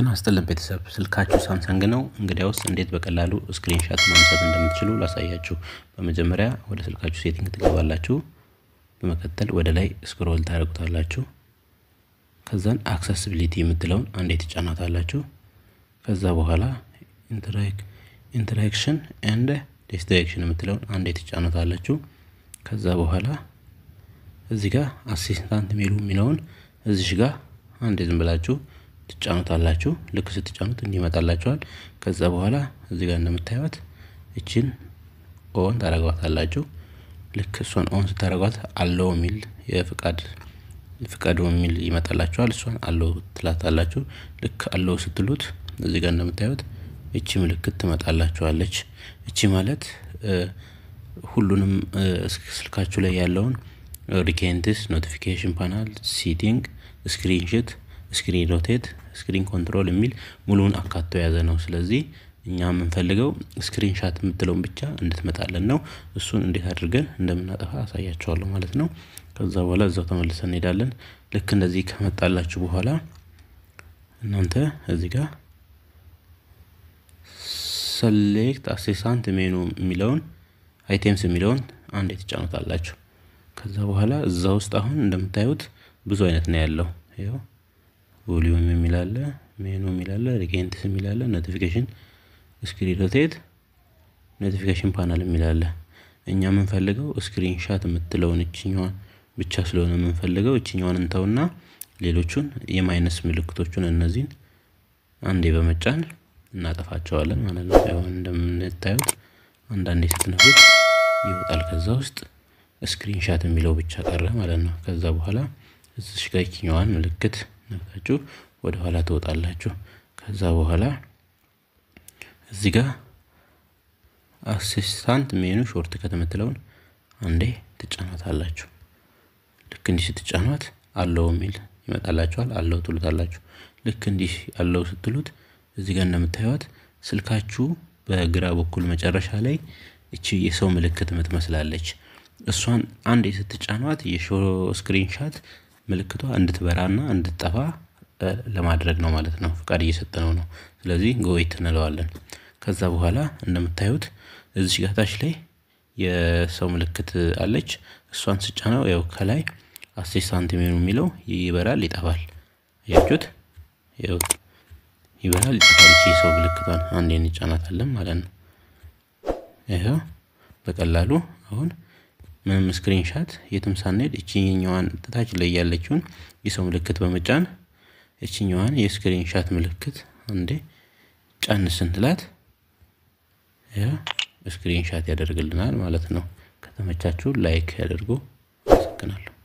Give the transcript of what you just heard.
ጤና ይስጥልን ቤተሰብ፣ ስልካችሁ ሳምሰንግ ነው? እንግዲያውስ እንዴት በቀላሉ ስክሪንሻት ማንሳት እንደምትችሉ ላሳያችሁ። በመጀመሪያ ወደ ስልካችሁ ሴቲንግ ትገባላችሁ። በመቀጠል ወደ ላይ ስክሮል ታደርጉታላችሁ። ከዛን አክሰስቢሊቲ የምትለውን አንዴ ትጫናታላችሁ። ከዛ በኋላ ኢንተራክሽን ኤንድ ዲስትራክሽን የምትለውን አንዴ ትጫናታላችሁ። ከዛ በኋላ እዚህ ጋር አሲስታንት ሜሉ የሚለውን እዚሽ ጋር አንዴ ዝም ብላችሁ ትጫኑታላችሁ። ልክ ስትጫኑት እንዲመጣላችኋል። ከዛ በኋላ እዚህ ጋር እንደምታዩት እችን ኦን ታደረጓታላችሁ። ልክ እሷን ኦን ስታደረጓት አለው የሚል የፍቃድ ፍቃድ የሚል ይመጣላችኋል። እሷን አለው ትላታላችሁ። ልክ አለው ስትሉት እዚህ ጋር እንደምታዩት እቺ ምልክት ትመጣላችኋለች። እቺ ማለት ሁሉንም ስልካችሁ ላይ ያለውን ሪኬንትስ ኖቲፊኬሽን ፓናል፣ ሲቲንግ፣ ስክሪንሽት ስክሪን ሮቴት ስክሪን ኮንትሮል የሚል ሙሉውን አካቶ የያዘ ነው። ስለዚህ እኛ የምንፈልገው ስክሪን ሻት የምትለውን ብቻ እንድትመጣለን ነው። እሱን እንዴት አድርገን እንደምናጠፋ አሳያችኋለሁ ማለት ነው። ከዛ በኋላ እዛው ተመልሰን እንሄዳለን። ልክ እንደዚህ ከመጣላችሁ በኋላ እናንተ እዚህ ጋር ሰሌክት አሴሳንት ሜኑ የሚለውን አይቴምስ የሚለውን አንድ የተጫኑታላችሁ። ከዛ በኋላ እዛ ውስጥ አሁን እንደምታዩት ብዙ አይነት ነው ያለው ይኸው ቮሊዩም የሚል አለ፣ ሜኑ የሚል አለ፣ ሪኬንትስ የሚል አለ፣ ኖቲፊኬሽን ስክሪን ሮቴት፣ ኖቲፊኬሽን ፓናል የሚል አለ። እኛ የምንፈልገው ስክሪን ሻት የምትለውን እችኛዋን ብቻ ስለሆነ የምንፈልገው እችኛዋን እንተውና ሌሎቹን የማይነስ ምልክቶቹን እነዚህን አንዴ በመጫን እናጠፋቸዋለን ማለት ነው። ያው እንደምንታዩት አንዳንዴ ስትነፉት ይወጣል። ከዛ ውስጥ ስክሪንሻት የሚለው ብቻ ቀረ ማለት ነው። ከዛ በኋላ እዚሽ ጋር ይችኛዋን ምልክት ነካችሁ ወደ ኋላ ትወጣላችሁ። ከዛ በኋላ እዚህ ጋር አሲስታንት ሜኑ ሾርት ከተመትለውን አንዴ ትጫኗታላችሁ። ልክ እንዲህ ስትጫኗት አለው የሚል ይመጣላችኋል። አለው ትሉታላችሁ። ልክ እንዲህ አለው ስትሉት እዚህ ጋር እንደምታዩት ስልካችሁ በግራ በኩል መጨረሻ ላይ እቺ የሰው ምልክት ምትመስላለች። እሷን አንዴ ስትጫኗት የሾ ስክሪንሻት ምልክቷ እንድትበራና እንድትጠፋ ለማድረግ ነው ማለት ነው። ፍቃድ እየሰጠነው ነው። ስለዚህ ጎይት እንለዋለን። ከዛ በኋላ እንደምታዩት እዚች ጋር ታች ላይ የሰው ምልክት አለች። እሷን ስጫነው ያው ከላይ አስር ሳንቲም የሚለው ይበራል ይጠፋል። ያችሁት ያው ይበራል ይጠፋል። ይቺ የሰው ምልክቷን አንዴ እንጫናታለን ማለት ነው። ይኸው በቀላሉ አሁን ስክሪንሻት የትም ሳንሄድ እችኛዋን ጥታች ላይ ያለችውን የሰው ምልክት በመጫን እችኛዋን የስክሪንሻት ምልክት አንዴ ጫን ስንላት ያ ስክሪንሻት ያደርግልናል ማለት ነው። ከተመቻችሁ ላይክ ያደርጉ። አመሰግናለሁ።